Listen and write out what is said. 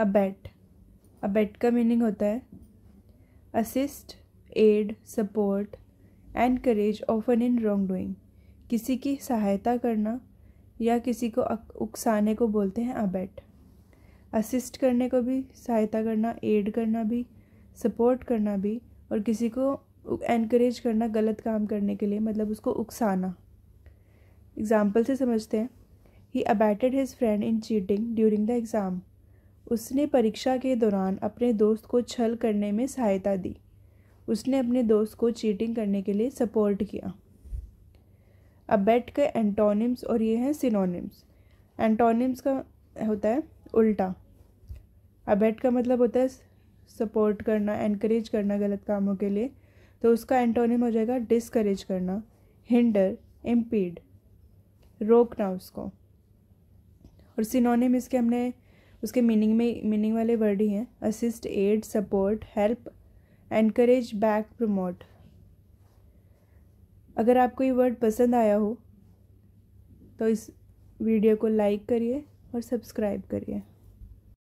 abate abate का meaning होता है assist aid support encourage often in wrong doing किसी की सहायता करना या किसी को उकसाने को बोलते हैं अबेट असिस्ट करने को भी सहायता करना एड करना भी सपोर्ट करना भी और किसी को एनकरेज करना गलत काम करने के लिए मतलब उसको उकसाना एग्ज़ाम्पल से समझते हैं he abetted his friend in cheating during the exam उसने परीक्षा के दौरान अपने दोस्त को छल करने में सहायता दी उसने अपने दोस्त को चीटिंग करने के लिए सपोर्ट किया अब के एंटोनिम्स और ये हैं सिनोनिम्स एंटोनिम्स का होता है उल्टा अबेट का मतलब होता है सपोर्ट करना एनकरेज करना गलत कामों के लिए तो उसका एंटोनिम हो जाएगा डिसकरेज करना हिंडर इम्पीड रोकना उसको और सिनोनिम इसके हमने उसके मीनिंग में मीनिंग वाले वर्ड ही हैं assist aid support help encourage back promote अगर आपको ये वर्ड पसंद आया हो तो इस वीडियो को लाइक करिए और सब्सक्राइब करिए